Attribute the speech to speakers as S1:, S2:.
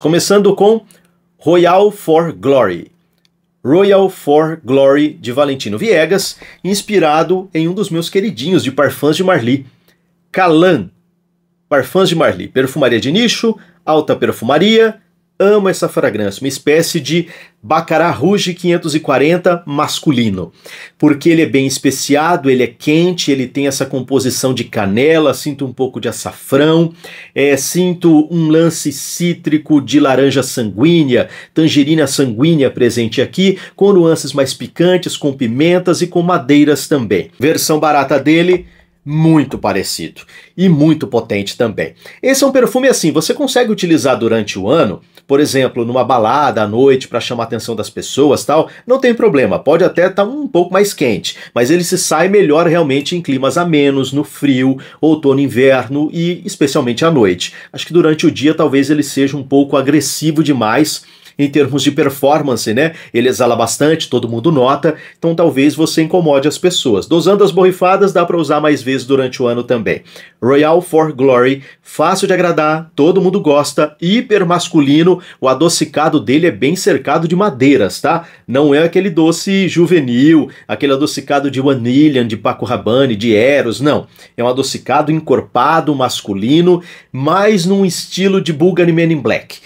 S1: Começando com Royal for Glory. Royal for Glory de Valentino Viegas, inspirado em um dos meus queridinhos de Parfums de Marly, Calan. Parfums de Marly, perfumaria de nicho, alta perfumaria, amo essa fragrância, uma espécie de Baccarat Rouge 540 masculino, porque ele é bem especiado, ele é quente, ele tem essa composição de canela, sinto um pouco de açafrão, é, sinto um lance cítrico de laranja sanguínea, tangerina sanguínea presente aqui, com nuances mais picantes, com pimentas e com madeiras também. Versão barata dele, muito parecido e muito potente também. Esse é um perfume assim, você consegue utilizar durante o ano, por exemplo, numa balada à noite para chamar a atenção das pessoas, tal, não tem problema, pode até estar tá um pouco mais quente, mas ele se sai melhor realmente em climas amenos, no frio, outono, inverno e especialmente à noite. Acho que durante o dia talvez ele seja um pouco agressivo demais em termos de performance, né? Ele exala bastante, todo mundo nota, então talvez você incomode as pessoas. Dosando as borrifadas dá para usar mais vezes durante o ano também. Royal for Glory, fácil de agradar, todo mundo gosta, hiper masculino, o adocicado dele é bem cercado de madeiras, tá? Não é aquele doce juvenil, aquele adocicado de Vanillion, de Paco Rabanne, de Eros, não. É um adocicado encorpado, masculino, mas num estilo de Bulgari Men in Black.